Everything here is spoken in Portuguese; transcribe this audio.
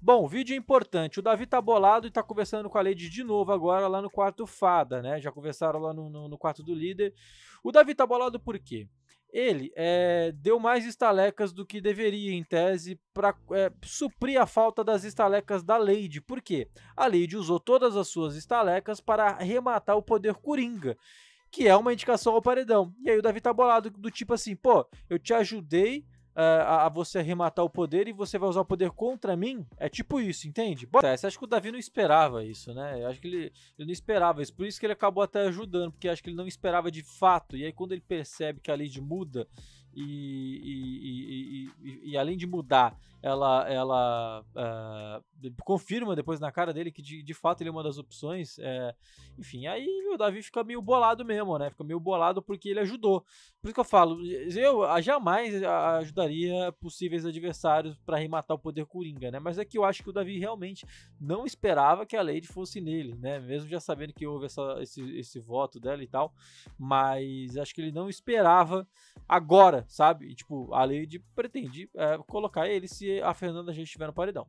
Bom, vídeo é importante. O Davi tá bolado e tá conversando com a Lady de novo agora lá no quarto Fada, né? Já conversaram lá no, no, no quarto do líder. O Davi tá bolado por quê? Ele é, deu mais estalecas do que deveria, em tese, para é, suprir a falta das estalecas da Lady. Por quê? A Lady usou todas as suas estalecas para arrematar o poder Coringa que é uma indicação ao paredão. E aí o Davi tá bolado, do tipo assim, pô, eu te ajudei a, a, você arrematar o poder e você vai usar o poder contra mim? É tipo isso, entende? Bota tá, essa. Acho que o Davi não esperava isso, né? Eu acho que ele, ele não esperava isso. Por isso que ele acabou até ajudando, porque acho que ele não esperava de fato. E aí, quando ele percebe que a lei muda e, e, e, e, além de mudar, ela, ela uh, confirma depois na cara dele que de, de fato ele é uma das opções. É, enfim, aí o Davi fica meio bolado mesmo, né? Fica meio bolado porque ele ajudou. Por isso que eu falo, eu jamais ajudaria possíveis adversários para arrematar o poder Coringa, né? Mas é que eu acho que o Davi realmente não esperava que a Lady fosse nele, né? Mesmo já sabendo que houve essa, esse, esse voto dela e tal, mas acho que ele não esperava agora, sabe? E, tipo, a Lady pretende é, colocar ele se a Fernanda já estiver no paredão.